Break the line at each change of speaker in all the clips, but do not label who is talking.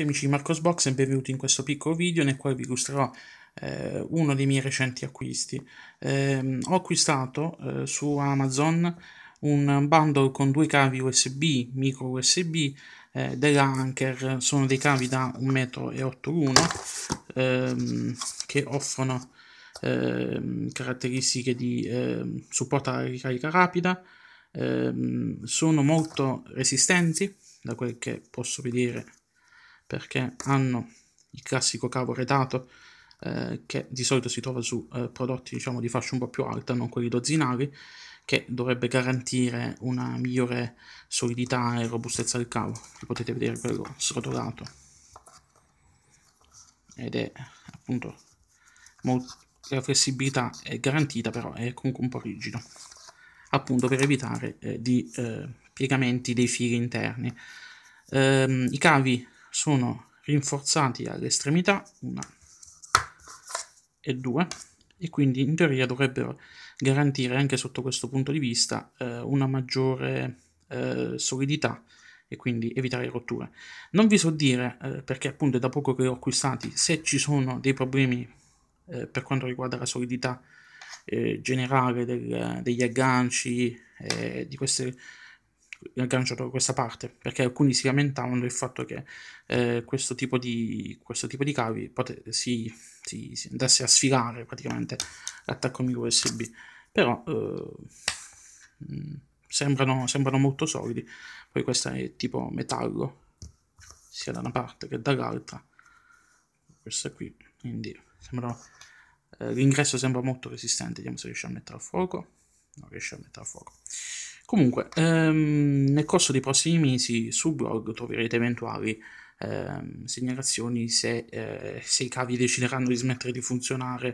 tutti amici di Marcosbox e benvenuti in questo piccolo video nel quale vi illustrerò eh, uno dei miei recenti acquisti. Eh, ho acquistato eh, su Amazon un bundle con due cavi USB, micro USB, eh, della Anker, sono dei cavi da 1,8 m l'uno ehm, che offrono ehm, caratteristiche di ehm, supporto alla ricarica rapida, ehm, sono molto resistenti da quel che posso vedere perché hanno il classico cavo retato eh, che di solito si trova su eh, prodotti diciamo, di fascia un po' più alta, non quelli dozzinali che dovrebbe garantire una migliore solidità e robustezza del cavo. Lo potete vedere quello srotolato ed è appunto molto la flessibilità è garantita però è comunque un po' rigido appunto per evitare eh, di eh, piegamenti dei fili interni ehm, i cavi sono rinforzati alle estremità, 1 e 2 e quindi in teoria dovrebbero garantire anche sotto questo punto di vista eh, una maggiore eh, solidità e quindi evitare rotture. Non vi so dire, eh, perché appunto è da poco che ho acquistati, se ci sono dei problemi eh, per quanto riguarda la solidità eh, generale del, degli agganci, eh, di queste agganciato questa parte perché alcuni si lamentavano del fatto che eh, questo, tipo di, questo, tipo di, cavi pote- si, si, si, andasse a sfilare praticamente l'attacco micro USB però eh, mm, sembrano, sembrano molto solidi poi questo è tipo metallo sia da una parte che dall'altra questa qui quindi sembrano eh, l'ingresso sembra molto resistente, vediamo se riesce a mettere a fuoco. Non riesce a mettere a fuoco. Comunque, ehm, nel corso dei prossimi mesi sul blog troverete eventuali ehm, segnalazioni se, eh, se, i cavi decideranno di smettere di funzionare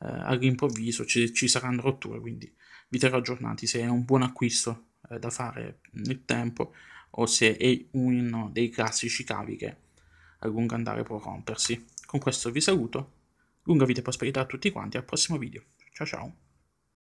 eh, all'improvviso, ci, ci, saranno rotture, quindi vi terrò aggiornati se è un buon acquisto eh, da fare nel tempo o se è uno dei classici cavi che a lungo andare può rompersi. Con questo vi saluto, lunga vita e prosperità a tutti quanti, al prossimo video. Ciao ciao!